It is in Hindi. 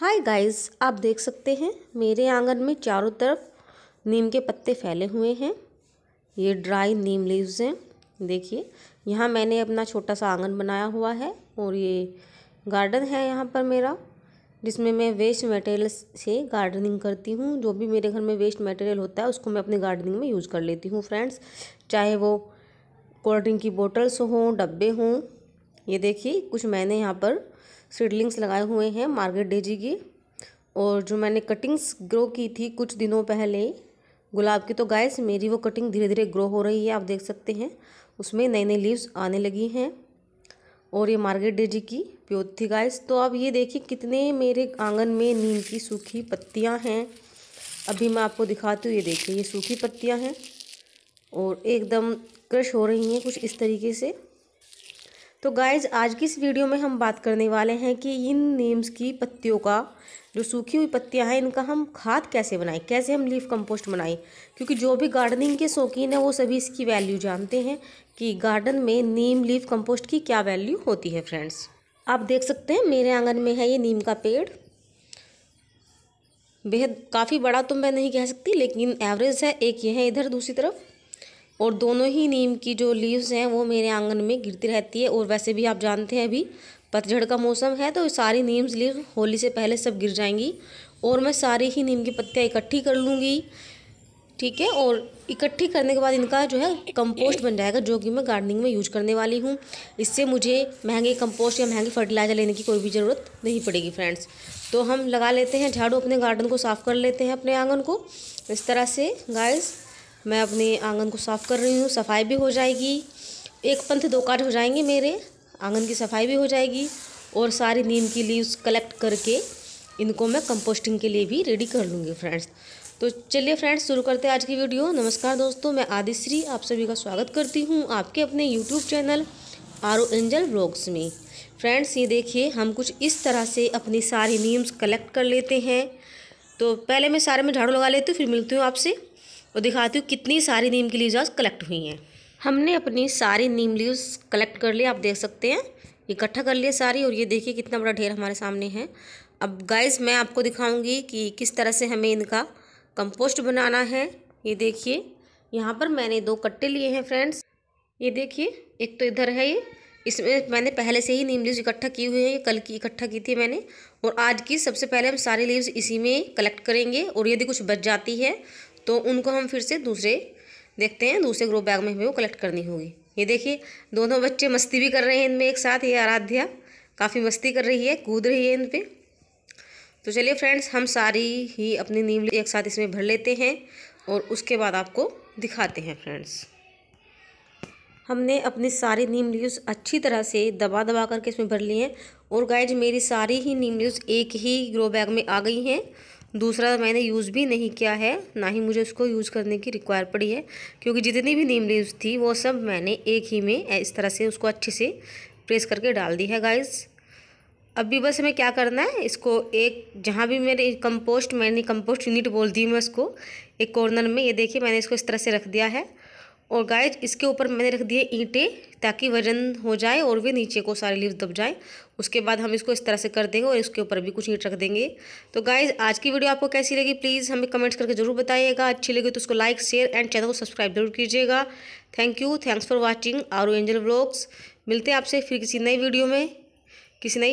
हाय गाइस आप देख सकते हैं मेरे आंगन में चारों तरफ नीम के पत्ते फैले हुए हैं ये ड्राई नीम लीव्स हैं देखिए यहाँ मैंने अपना छोटा सा आंगन बनाया हुआ है और ये गार्डन है यहाँ पर मेरा जिसमें मैं वेस्ट मटेरियल से गार्डनिंग करती हूँ जो भी मेरे घर में वेस्ट मटेरियल होता है उसको मैं अपनी गार्डनिंग में यूज़ कर लेती हूँ फ्रेंड्स चाहे वो कोल्ड ड्रिंक की बोटल्स हों डब्बे हों ये देखिए कुछ मैंने यहाँ पर सीडलिंग्स लगाए हुए हैं मार्केट डेजी की और जो मैंने कटिंग्स ग्रो की थी कुछ दिनों पहले गुलाब की तो गाइस मेरी वो कटिंग धीरे धीरे ग्रो हो रही है आप देख सकते हैं उसमें नए नए लीव्स आने लगी हैं और ये मार्केट डेजी की प्योत थी गाइस तो आप ये देखिए कितने मेरे आंगन में नीम की सूखी पत्तियाँ हैं अभी मैं आपको दिखाती हूँ ये देखिए ये सूखी पत्तियाँ हैं और एकदम क्रश हो रही हैं कुछ इस तरीके से तो गाइज आज की इस वीडियो में हम बात करने वाले हैं कि इन नीम्स की पत्तियों का जो सूखी हुई पत्तियां हैं इनका हम खाद कैसे बनाएं कैसे हम लीफ कंपोस्ट बनाएं क्योंकि जो भी गार्डनिंग के शौकीन हैं वो सभी इसकी वैल्यू जानते हैं कि गार्डन में नीम लीफ कंपोस्ट की क्या वैल्यू होती है फ्रेंड्स आप देख सकते हैं मेरे आंगन में है ये नीम का पेड़ बेहद काफ़ी बड़ा तो मैं नहीं कह सकती लेकिन एवरेज है एक ये है इधर दूसरी तरफ और दोनों ही नीम की जो लीव्स हैं वो मेरे आंगन में गिरती रहती है और वैसे भी आप जानते हैं अभी पतझड़ का मौसम है तो सारी नीम्स लीव होली से पहले सब गिर जाएंगी और मैं सारी ही नीम की पत्तियाँ इकट्ठी कर लूँगी ठीक है और इकट्ठी करने के बाद इनका जो है कंपोस्ट बन जाएगा जो कि मैं गार्डनिंग में यूज करने वाली हूँ इससे मुझे महंगे कंपोस्ट या महंगे फर्टिलाइज़र लेने की कोई भी ज़रूरत नहीं पड़ेगी फ्रेंड्स तो हम लगा लेते हैं झाड़ू अपने गार्डन को साफ़ कर लेते हैं अपने आंगन को इस तरह से गाइस मैं अपने आंगन को साफ़ कर रही हूँ सफाई भी हो जाएगी एक पंथ दो काट हो जाएंगे मेरे आंगन की सफाई भी हो जाएगी और सारी नीम की लीव्स कलेक्ट करके इनको मैं कंपोस्टिंग के लिए भी रेडी कर लूँगी फ्रेंड्स तो चलिए फ्रेंड्स शुरू करते हैं आज की वीडियो नमस्कार दोस्तों मैं आदिश्री आप सभी का स्वागत करती हूँ आपके अपने YouTube channel R O angel blogs में फ्रेंड्स ये देखिए हम कुछ इस तरह से अपनी सारी नीम्स कलेक्ट कर लेते हैं तो पहले मैं सारे में झाड़ू लगा लेती हूँ फिर मिलती हूँ आपसे और दिखाती हूँ कितनी सारी नीम की लीव आज कलेक्ट हुई हैं हमने अपनी सारी नीम लीव्स कलेक्ट कर लिया आप देख सकते हैं इकट्ठा कर लिए सारी और ये देखिए कितना बड़ा ढेर हमारे सामने है अब गाइस मैं आपको दिखाऊंगी कि किस तरह से हमें इनका कंपोस्ट बनाना है ये देखिए यहाँ पर मैंने दो कट्टे लिए हैं फ्रेंड्स ये देखिए एक तो इधर है ये इसमें मैंने पहले से ही नीम लीव्स इकट्ठा की हुई है ये कल की इकट्ठा की थी मैंने और आज की सबसे पहले हम सारी लीव्स इसी में कलेक्ट करेंगे और यदि कुछ बच जाती है तो उनको हम फिर से दूसरे देखते हैं दूसरे ग्रो बैग में हमें वो कलेक्ट करनी होगी ये देखिए दोनों बच्चे मस्ती भी कर रहे हैं इनमें एक साथ ये आराध्या काफ़ी मस्ती कर रही है कूद रही है इन पर तो चलिए फ्रेंड्स हम सारी ही अपनी नींव एक साथ इसमें भर लेते हैं और उसके बाद आपको दिखाते हैं फ्रेंड्स हमने अपनी सारी नीम लीव्स अच्छी तरह से दबा दबा करके इसमें भर ली हैं और गाइज मेरी सारी ही नीम लीव्स एक ही ग्रो बैग में आ गई हैं दूसरा मैंने यूज़ भी नहीं किया है ना ही मुझे उसको यूज़ करने की रिक्वायर पड़ी है क्योंकि जितनी भी नीम लीव्स थी वो सब मैंने एक ही में इस तरह से उसको अच्छे से प्रेस करके डाल दी है गाइस अब भी बस हमें क्या करना है इसको एक जहाँ भी मेरे कंपोस्ट मैंने कंपोस्ट यूनिट बोल दी मैं उसको एक कॉर्नर में ये देखिए मैंने इसको इस तरह से रख दिया है और गाइज इसके ऊपर मैंने रख दिए ईंटें ताकि वजन हो जाए और वे नीचे को सारे लीव दब जाए उसके बाद हम इसको इस तरह से कर देंगे और इसके ऊपर भी कुछ ईंट रख देंगे तो गाइज आज की वीडियो आपको कैसी लगी प्लीज़ हमें कमेंट्स करके जरूर बताइएगा अच्छी लगी तो उसको लाइक शेयर एंड चैनल को सब्सक्राइब जरूर कीजिएगा thank you thanks for watching R angel blogs मिलते हैं आपसे फिर किसी नई वीडियो में किसी नई